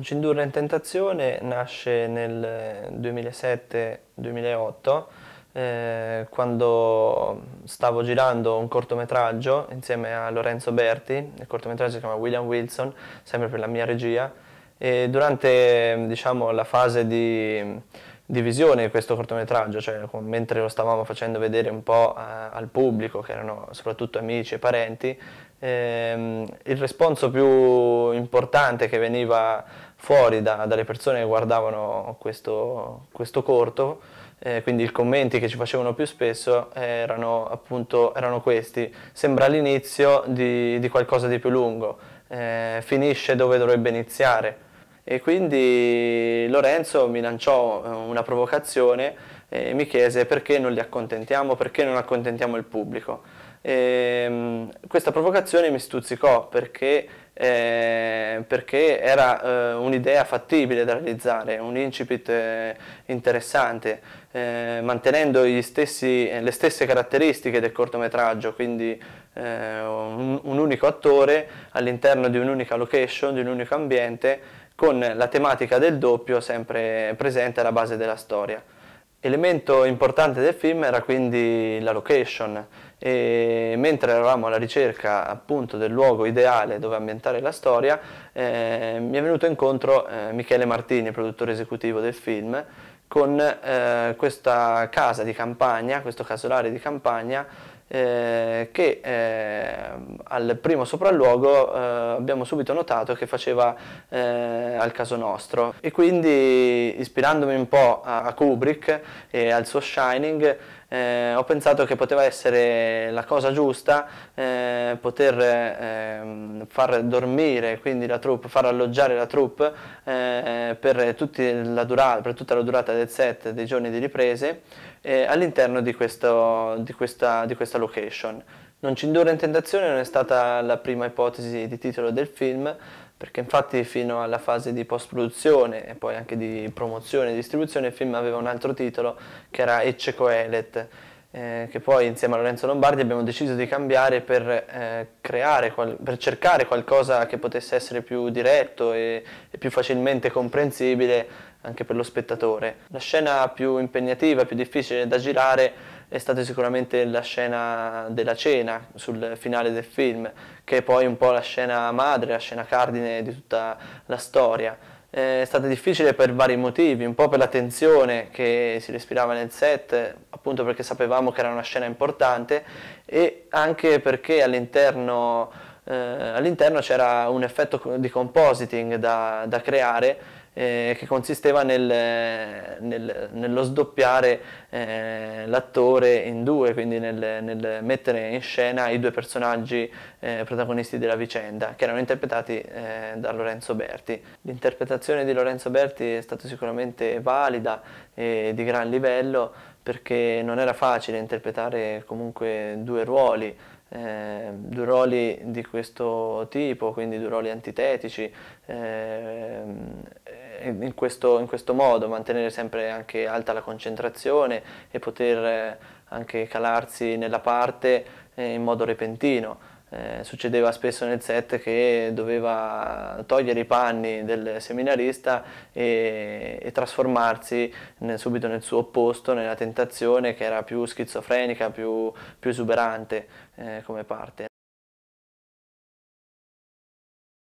Non ci indurre in tentazione nasce nel 2007-2008 eh, eh, quando stavo girando un cortometraggio insieme a Lorenzo Berti, il cortometraggio si chiama William Wilson, sempre per la mia regia, e durante diciamo, la fase di di visione di questo cortometraggio, cioè, mentre lo stavamo facendo vedere un po' a, eh, al pubblico, che erano soprattutto amici e parenti, ehm, il responso più importante che veniva fuori da, dalle persone che guardavano questo, questo corto, eh, quindi i commenti che ci facevano più spesso erano appunto erano questi, sembra l'inizio di, di, qualcosa di più lungo, eh, finisce dove dovrebbe iniziare e quindi Lorenzo mi lanciò eh, una provocazione e mi chiese perché non li accontentiamo, perché non accontentiamo il pubblico. E, ehm, questa provocazione mi stuzzicò perché, eh, perché era eh, un'idea fattibile da realizzare, un incipit eh, interessante, eh, mantenendo stessi, le stesse caratteristiche del cortometraggio, quindi eh, un, un unico attore all'interno di un'unica location, di un unico ambiente con la tematica del doppio sempre presente alla base della storia. Elemento importante del film era quindi la location e mentre eravamo alla ricerca appunto del luogo ideale dove ambientare la storia eh, mi è venuto incontro eh, Michele Martini, produttore esecutivo del film, con eh, questa casa di campagna, questo casolare di campagna eh, che eh, al primo sopralluogo eh, abbiamo subito notato che faceva eh, al caso nostro e quindi ispirandomi un po' a, a Kubrick e al suo Shining eh, ho pensato che poteva essere la cosa giusta eh, poter eh, far dormire quindi la troupe, far alloggiare la troupe eh, per, la durata, per, tutta la durata del set dei giorni di riprese eh, all'interno di, di, di questa location. Non ci indurre in tentazione non è stata la prima ipotesi di titolo del film, perché infatti fino alla fase di post-produzione e poi anche di promozione e distribuzione il film aveva un altro titolo che era Ecce Coelet, eh, che poi insieme a Lorenzo Lombardi abbiamo deciso di cambiare per, eh, creare, per cercare qualcosa che potesse essere più diretto e, e più facilmente comprensibile anche per lo spettatore. La scena più impegnativa, più difficile da girare è stata sicuramente la scena della cena sul finale del film, che è poi un po' la scena madre, la scena cardine di tutta la storia. È stata difficile per vari motivi, un po' per la tensione che si respirava nel set, appunto perché sapevamo che era una scena importante e anche perché all'interno, eh, all c'era un effetto di compositing da, da creare eh, che consisteva nel, nel, nello sdoppiare eh, l'attore in due, quindi nel, nel, mettere in scena i due personaggi eh, protagonisti della vicenda, che erano interpretati eh, da Lorenzo Berti. L'interpretazione di Lorenzo Berti è stata sicuramente valida e di gran livello perché non era facile interpretare comunque due ruoli eh, due ruoli di questo tipo, quindi due ruoli antitetici, eh, in questo, in questo, modo, mantenere sempre anche alta la concentrazione e poter eh, anche calarsi nella parte eh, in modo repentino. Eh, succedeva spesso nel set che doveva togliere i panni del seminarista e, e trasformarsi nel, subito nel suo opposto, nella tentazione che era più schizofrenica, più, più esuberante eh, come parte.